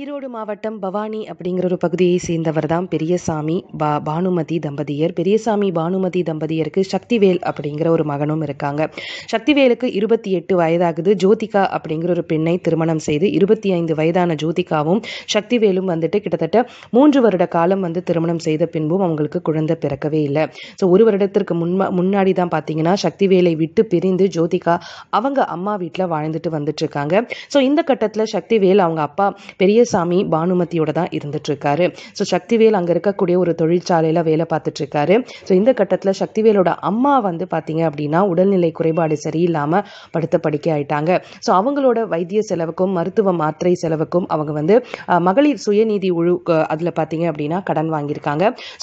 ஈரோடு மாவட்டம் பவானி அப்படிங்கிற ஒரு பகுதியை சேர்ந்தவர் தான் பெரியசாமி பா பானுமதி தம்பதியர் பெரியசாமி பானுமதி தம்பதியருக்கு சக்திவேல் அப்படிங்கிற ஒரு மகனும் இருக்காங்க சக்திவேலுக்கு இருபத்தி எட்டு வயதாகுது ஜோதிகா அப்படிங்கிற ஒரு பெண்ணை திருமணம் செய்து இருபத்தி ஐந்து வயதான ஜோதிகாவும் சக்திவேலும் வந்துட்டு கிட்டத்தட்ட மூன்று வருட காலம் வந்து திருமணம் செய்த பின்பும் அவங்களுக்கு குழந்தை பிறக்கவே இல்லை ஸோ ஒரு வருடத்திற்கு முன் முன்னாடி தான் பார்த்தீங்கன்னா சக்திவேலை விட்டு பிரிந்து ஜோதிகா அவங்க அம்மா வீட்டில் வாழ்ந்துட்டு வந்துட்டு இருக்காங்க ஸோ இந்த கட்டத்தில் சக்திவேல் அவங்க அப்பா பெரிய பெரியசாமி பானுமதியோட தான் இருந்துட்டுருக்காரு ஸோ சக்திவேல் அங்கே இருக்கக்கூடிய ஒரு தொழிற்சாலையில் வேலை பார்த்துட்ருக்காரு ஸோ இந்த கட்டத்தில் சக்திவேலோட அம்மா வந்து பார்த்தீங்க அப்படின்னா உடல்நிலை குறைபாடு சரியில்லாமல் படுத்த படிக்க ஆயிட்டாங்க ஸோ அவங்களோட வைத்திய செலவுக்கும் மருத்துவ மாத்திரை செலவுக்கும் அவங்க வந்து மகளிர் சுயநீதி உழு அதில் பார்த்தீங்க அப்படின்னா கடன் வாங்கியிருக்காங்க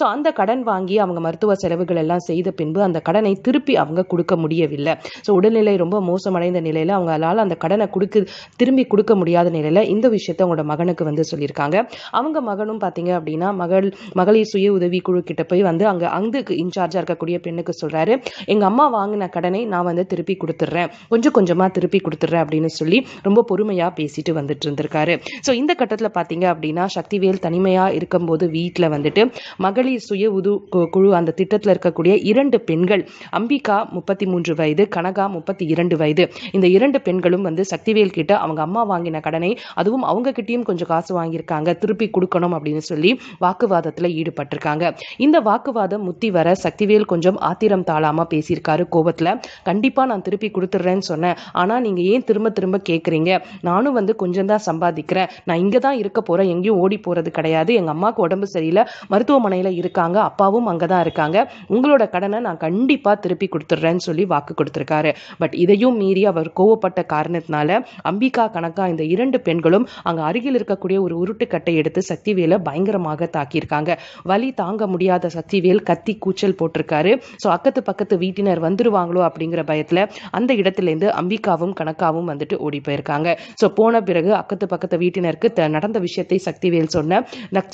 ஸோ அந்த கடன் வாங்கி அவங்க மருத்துவ செலவுகள் எல்லாம் செய்த பின்பு அந்த கடனை திருப்பி அவங்க கொடுக்க முடியவில்லை ஸோ உடல்நிலை ரொம்ப மோசமடைந்த நிலையில் அவங்களால அந்த கடனை கொடுக்கு திரும்பி கொடுக்க முடியாத நிலையில் இந்த விஷயத்தை அவங்களோட மகள் மகனுக்கு வந்து சொல்லியிருக்காங்க அவங்க மகனும் பார்த்தீங்க அப்படின்னா மகள் மகளிர் சுய உதவி குழு கிட்ட போய் வந்து அங்கே அங்கு இன்சார்ஜாக இருக்கக்கூடிய பெண்ணுக்கு சொல்கிறாரு எங்கள் அம்மா வாங்கின கடனை நான் வந்து திருப்பி கொடுத்துட்றேன் கொஞ்சம் கொஞ்சமாக திருப்பி கொடுத்துட்றேன் அப்படின்னு சொல்லி ரொம்ப பொறுமையாக பேசிட்டு வந்துட்டு இருந்திருக்காரு ஸோ இந்த கட்டத்தில் பார்த்தீங்க அப்படின்னா சக்திவேல் தனிமையாக இருக்கும்போது வீட்டில் வந்துட்டு மகளிர் சுய உது குழு அந்த திட்டத்தில் இருக்கக்கூடிய இரண்டு பெண்கள் அம்பிகா முப்பத்தி மூன்று வயது கனகா முப்பத்தி இரண்டு வயது இந்த இரண்டு பெண்களும் வந்து சக்திவேல் கிட்ட அவங்க அம்மா வாங்கின கடனை அதுவும் அவங்க கிட்டேயும் கொஞ்சம் காசு வாங்கியிருக்காங்க திருப்பி கொடுக்கணும் அப்படின்னு சொல்லி வாக்குவாதத்தில் ஈடுபட்டிருக்காங்க இந்த வாக்குவாதம் முத்தி வர சக்திவேல் கொஞ்சம் ஆத்திரம் தாளாமல் பேசியிருக்காரு கோபத்தில் கண்டிப்பாக நான் திருப்பி கொடுத்துட்றேன்னு சொன்னேன் ஆனால் நீங்கள் ஏன் திரும்ப திரும்ப கேட்குறீங்க நானும் வந்து கொஞ்சம் தான் சம்பாதிக்கிறேன் நான் இங்கே தான் இருக்க போகிறேன் எங்கேயும் ஓடி போகிறது கிடையாது எங்கள் அம்மாவுக்கு உடம்பு சரியில்லை மருத்துவமனையில் இருக்காங்க அப்பாவும் அங்கே தான் இருக்காங்க உங்களோட கடனை நான் கண்டிப்பாக திருப்பி கொடுத்துட்றேன்னு சொல்லி வாக்கு கொடுத்துருக்காரு பட் இதையும் மீறி அவர் கோவப்பட்ட காரணத்தினால அம்பிகா கணக்கா இந்த இரண்டு பெண்களும் அங்கே அருகில் இருக்கக்கூடிய ஒரு உருட்டுக்கட்டை எடுத்து சக்திவேலை பயங்கரமாக தாக்கியிருக்காங்க வலி தாங்க முடியாத சக்திவேல் கத்தி கூச்சல் போட்டிருக்காரு ஸோ அக்கத்து பக்கத்து வீட்டினர் வந்துருவாங்களோ அப்படிங்கிற பயத்தில் அந்த இடத்துலேருந்து அம்பிகாவும் கணக்காவும் வந்துட்டு ஓடி போயிருக்காங்க ஸோ போன பிறகு அக்கத்து பக்கத்து வீட்டினருக்கு நடந்த விஷயத்தை சக்திவேல் சொன்ன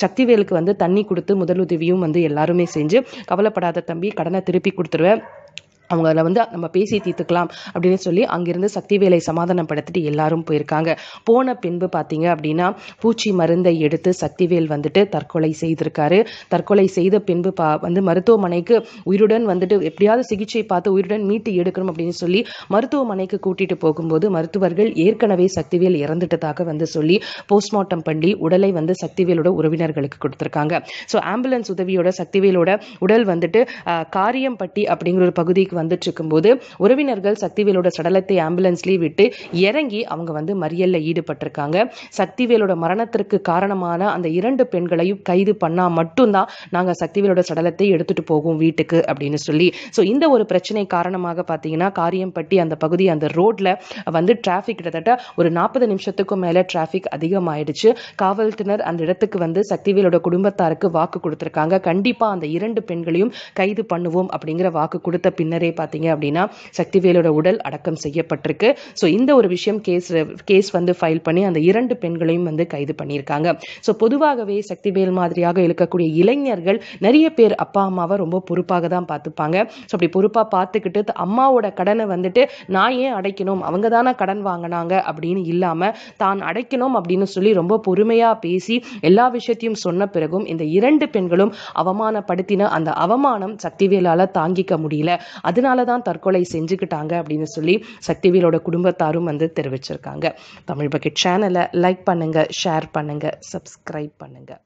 சக்திவேலுக்கு வந்து தண்ணி கொடுத்து முதலுதவியும் வந்து எல்லாருமே செஞ்சு கவலைப்படாத தம்பி கடனை திருப்பி கொடுத்துருவேன் அவங்கள வந்து நம்ம பேசி தீர்த்துக்கலாம் அப்படின்னு சொல்லி அங்கிருந்து சக்திவேலை சமாதானப்படுத்திட்டு எல்லாரும் போயிருக்காங்க போன பின்பு பார்த்தீங்க அப்படின்னா பூச்சி மருந்தை எடுத்து சக்திவேல் வந்துட்டு தற்கொலை செய்திருக்காரு தற்கொலை செய்த பின்பு பா வந்து மருத்துவமனைக்கு உயிருடன் வந்துட்டு எப்படியாவது சிகிச்சை பார்த்து உயிருடன் மீட்டு எடுக்கணும் அப்படின்னு சொல்லி மருத்துவமனைக்கு கூட்டிட்டு போகும்போது மருத்துவர்கள் ஏற்கனவே சக்திவேல் இறந்துட்டதாக வந்து சொல்லி போஸ்ட்மார்ட்டம் பண்ணி உடலை வந்து சக்திவேலோட உறவினர்களுக்கு கொடுத்துருக்காங்க ஸோ ஆம்புலன்ஸ் உதவியோட சக்திவேலோட உடல் வந்துட்டு காரியம்பட்டி அப்படிங்கிற ஒரு பகுதிக்கு வந்துட்டு இருக்கும்போது உறவினர்கள் சக்திவேலோட சடலத்தை ஆம்புலன்ஸ்லேயே விட்டு இறங்கி அவங்க வந்து மறியலில் ஈடுபட்டிருக்காங்க சக்திவேலோட மரணத்திற்கு காரணமான அந்த இரண்டு பெண்களையும் கைது பண்ணால் மட்டும்தான் நாங்கள் சக்திவேலோட சடலத்தை எடுத்துகிட்டு போகும் வீட்டுக்கு அப்படின்னு சொல்லி ஸோ இந்த ஒரு பிரச்சனை காரணமாக பார்த்தீங்கன்னா காரியம்பட்டி அந்த பகுதி அந்த ரோட்டில் வந்து டிராஃபிக் கிட்டத்தட்ட ஒரு நாற்பது நிமிஷத்துக்கும் மேலே டிராஃபிக் அதிகமாயிடுச்சு காவல்துணர் அந்த இடத்துக்கு வந்து சக்திவேலோட குடும்பத்தாருக்கு வாக்கு கொடுத்துருக்காங்க கண்டிப்பாக அந்த இரண்டு பெண்களையும் கைது பண்ணுவோம் அப்படிங்கிற வாக்கு கொடுத்த பின்னரே ஏற்கனவே பார்த்தீங்க அப்படின்னா சக்திவேலோட உடல் அடக்கம் செய்யப்பட்டிருக்கு ஸோ இந்த ஒரு விஷயம் கேஸ் கேஸ் வந்து ஃபைல் பண்ணி அந்த இரண்டு பெண்களையும் வந்து கைது பண்ணியிருக்காங்க ஸோ பொதுவாகவே சக்திவேல் மாதிரியாக இருக்கக்கூடிய இளைஞர்கள் நிறைய பேர் அப்பா அம்மாவை ரொம்ப பொறுப்பாக தான் பார்த்துப்பாங்க ஸோ அப்படி பொறுப்பாக பார்த்துக்கிட்டு அம்மாவோட கடனை வந்துட்டு நான் ஏன் அடைக்கணும் அவங்க தானே கடன் வாங்கினாங்க அப்படின்னு இல்லாமல் தான் அடைக்கணும் அப்படின்னு சொல்லி ரொம்ப பொறுமையாக பேசி எல்லா விஷயத்தையும் சொன்ன பிறகும் இந்த இரண்டு பெண்களும் அவமானப்படுத்தின அந்த அவமானம் சக்திவேலால் தாங்கிக்க முடியல அது அதனால தான் தற்கொலை செஞ்சுக்கிட்டாங்க அப்படின்னு சொல்லி சக்திவேலோட குடும்பத்தாரும் வந்து தெரிவிச்சிருக்காங்க தமிழ் பக்கெட் சேனலை லைக் பண்ணுங்கள் ஷேர் பண்ணுங்கள் சப்ஸ்கிரைப் பண்ணுங்கள்